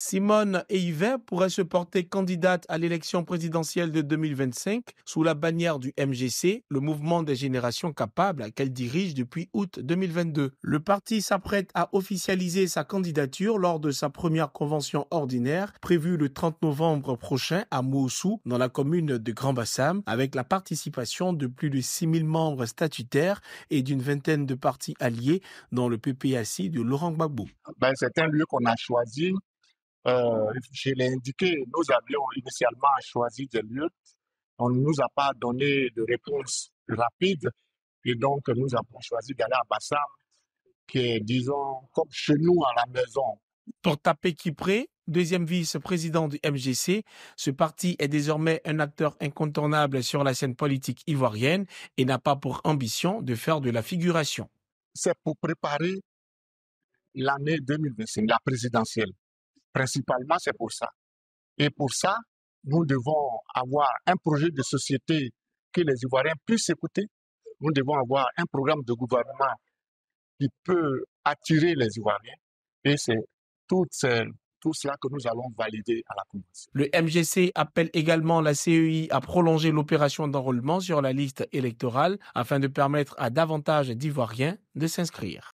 Simone Eiver pourrait se porter candidate à l'élection présidentielle de 2025 sous la bannière du MGC, le mouvement des générations capables qu'elle dirige depuis août 2022. Le parti s'apprête à officialiser sa candidature lors de sa première convention ordinaire prévue le 30 novembre prochain à Moussou, dans la commune de Grand Bassam, avec la participation de plus de 6000 membres statutaires et d'une vingtaine de partis alliés, dans le PPAC de Laurent Gbagbo. Ben, c'est un lieu qu'on a choisi euh, ah. je l'ai indiqué, nous avions initialement choisi des lieux. On ne nous a pas donné de réponse rapide. Et donc, nous avons choisi d'aller à Bassam, qui est, disons, comme chez nous à la maison. Pour taper qui Kipré, deuxième vice-président du MGC, ce parti est désormais un acteur incontournable sur la scène politique ivoirienne et n'a pas pour ambition de faire de la figuration. C'est pour préparer l'année 2025, la présidentielle. Principalement, c'est pour ça. Et pour ça, nous devons avoir un projet de société que les Ivoiriens puissent écouter. Nous devons avoir un programme de gouvernement qui peut attirer les Ivoiriens. Et c'est tout, tout cela que nous allons valider à la Commission. Le MGC appelle également la CEI à prolonger l'opération d'enrôlement sur la liste électorale afin de permettre à davantage d'Ivoiriens de s'inscrire.